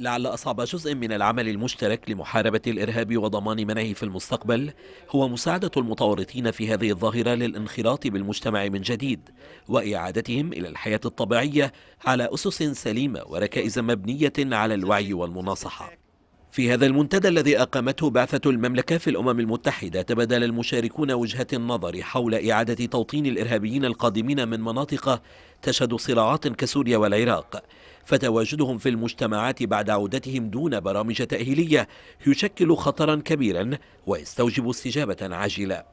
لعل أصعب جزء من العمل المشترك لمحاربة الإرهاب وضمان منعه في المستقبل هو مساعدة المتورطين في هذه الظاهرة للانخراط بالمجتمع من جديد وإعادتهم إلى الحياة الطبيعية على أسس سليمة وركائز مبنية على الوعي والمناصحة في هذا المنتدى الذي أقامته بعثة المملكة في الأمم المتحدة تبادل المشاركون وجهات النظر حول إعادة توطين الإرهابيين القادمين من مناطق تشهد صراعات كسوريا والعراق فتواجدهم في المجتمعات بعد عودتهم دون برامج تأهيلية يشكل خطرا كبيرا ويستوجب استجابة عاجلة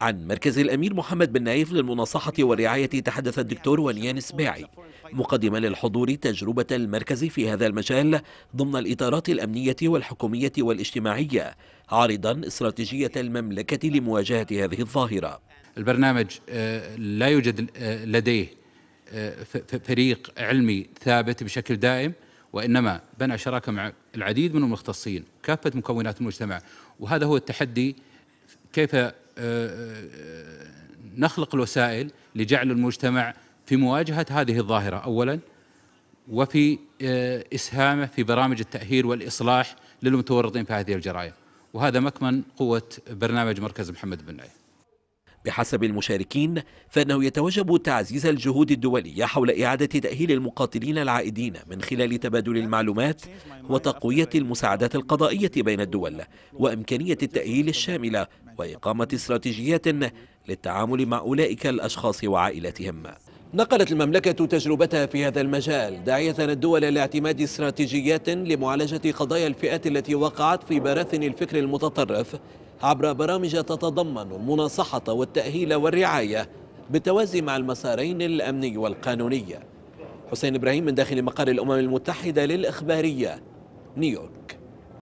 عن مركز الأمير محمد بن نايف للمناصحة والرعاية تحدث الدكتور وليان سباعي مقدما للحضور تجربة المركز في هذا المجال ضمن الإطارات الأمنية والحكومية والاجتماعية عارضا استراتيجية المملكة لمواجهة هذه الظاهرة البرنامج آه، لا يوجد آه، لديه آه، فريق علمي ثابت بشكل دائم وإنما بنى شراكة مع العديد من المختصين كافة مكونات المجتمع وهذا هو التحدي كيف نخلق الوسائل لجعل المجتمع في مواجهة هذه الظاهرة أولا وفي آه، إسهامه في برامج التأهيل والإصلاح للمتورطين في هذه الجرائم وهذا مكمن قوة برنامج مركز محمد بن عيد بحسب المشاركين فإنه يتوجب تعزيز الجهود الدولية حول إعادة تأهيل المقاتلين العائدين من خلال تبادل المعلومات وتقوية المساعدات القضائية بين الدول وإمكانية التأهيل الشاملة وإقامة استراتيجيات للتعامل مع أولئك الأشخاص وعائلاتهم نقلت المملكة تجربتها في هذا المجال داعية الدول لاعتماد استراتيجيات لمعالجة قضايا الفئات التي وقعت في براثن الفكر المتطرف عبر برامج تتضمن المناصحة والتأهيل والرعاية بالتوازي مع المسارين الأمني والقانوني حسين إبراهيم من داخل مقر الأمم المتحدة للإخبارية نيويورك